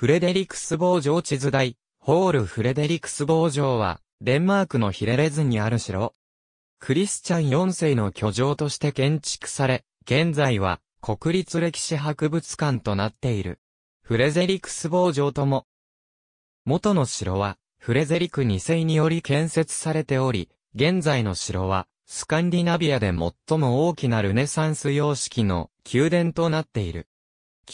フレデリクスボー城地図台、ホールフレデリクスボー城は、デンマークのヒレレズにある城。クリスチャン4世の居城として建築され、現在は国立歴史博物館となっている。フレゼリクスボー城とも。元の城は、フレゼリク2世により建設されており、現在の城は、スカンディナビアで最も大きなルネサンス様式の宮殿となっている。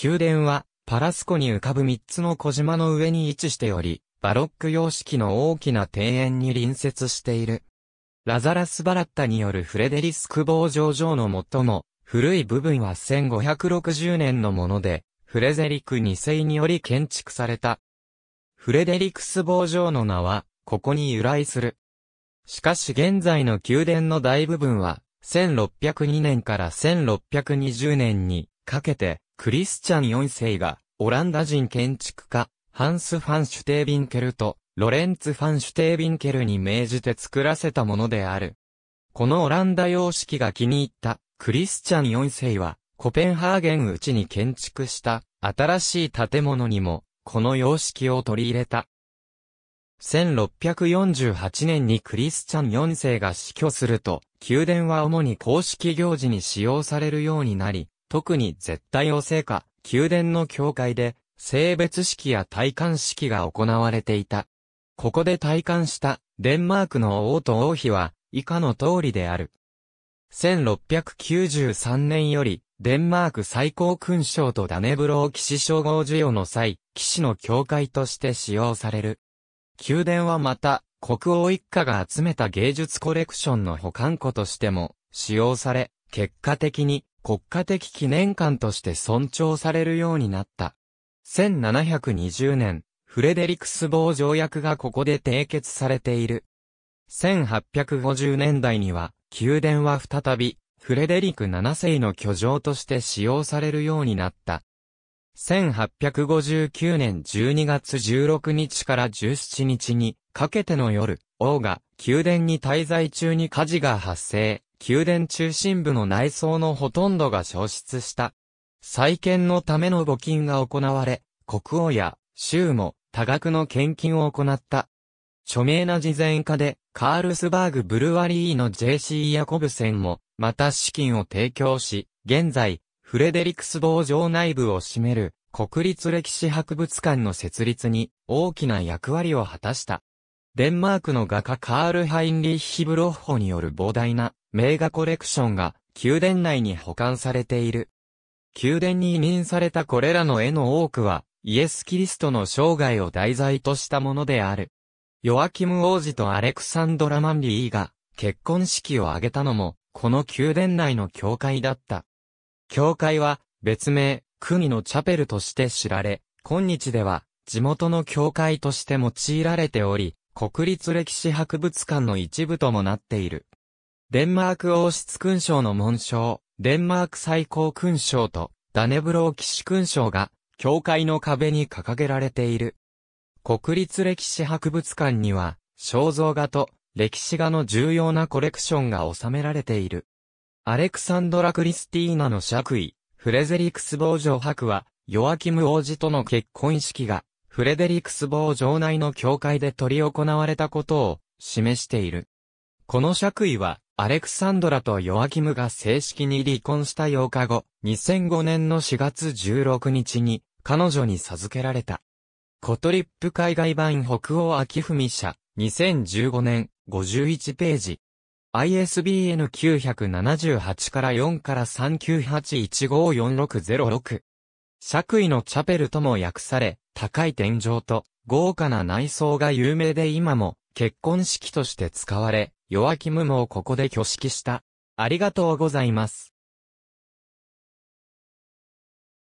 宮殿は、パラスコに浮かぶ三つの小島の上に位置しており、バロック様式の大きな庭園に隣接している。ラザラス・バラッタによるフレデリスク防上場の最も古い部分は1560年のもので、フレゼリク2世により建築された。フレデリクス防上の名は、ここに由来する。しかし現在の宮殿の大部分は、1602年から1620年にかけて、クリスチャン4世がオランダ人建築家、ハンス・ファンシュテービンケルと、ロレンツ・ファンシュテービンケルに命じて作らせたものである。このオランダ様式が気に入ったクリスチャン4世は、コペンハーゲンうちに建築した新しい建物にも、この様式を取り入れた。1648年にクリスチャン4世が死去すると、宮殿は主に公式行事に使用されるようになり、特に絶対王政か、宮殿の教会で、性別式や戴冠式が行われていた。ここで戴冠したデンマークの王と王妃は以下の通りである。1693年よりデンマーク最高勲章とダネブロー騎士称号授与の際、騎士の教会として使用される。宮殿はまた国王一家が集めた芸術コレクションの保管庫としても使用され、結果的に国家的記念館として尊重されるようになった。1720年、フレデリクスボー条約がここで締結されている。1850年代には、宮殿は再び、フレデリク7世の居城として使用されるようになった。1859年12月16日から17日にかけての夜、王が宮殿に滞在中に火事が発生。宮殿中心部の内装のほとんどが消失した。再建のための募金が行われ、国王や州も多額の献金を行った。著名な事前家で、カールスバーグブルワリーの JC ヤコブセンも、また資金を提供し、現在、フレデリクス坊城内部を占める、国立歴史博物館の設立に、大きな役割を果たした。デンマークの画家カール・ハインリッヒ・ブロッホによる膨大な名画コレクションが宮殿内に保管されている。宮殿に委任されたこれらの絵の多くは、イエス・キリストの生涯を題材としたものである。ヨアキム王子とアレクサンドラ・マンリーが結婚式を挙げたのも、この宮殿内の教会だった。教会は別名、国のチャペルとして知られ、今日では地元の教会として用いられており、国立歴史博物館の一部ともなっている。デンマーク王室勲章の紋章、デンマーク最高勲章とダネブロー騎士勲章が教会の壁に掲げられている。国立歴史博物館には肖像画と歴史画の重要なコレクションが収められている。アレクサンドラ・クリスティーナの爵位、フレゼリクス・ボージョ博は、ヨアキム王子との結婚式がフレデリクスボー城内の教会で取り行われたことを示している。この爵位は、アレクサンドラとヨアキムが正式に離婚した8日後、2005年の4月16日に、彼女に授けられた。コトリップ海外版北欧秋文社、2015年、51ページ。ISBN 978から4から398154606。爵位のチャペルとも訳され、高い天井と豪華な内装が有名で今も結婚式として使われ、ヨアキムもここで挙式した。ありがとうございます。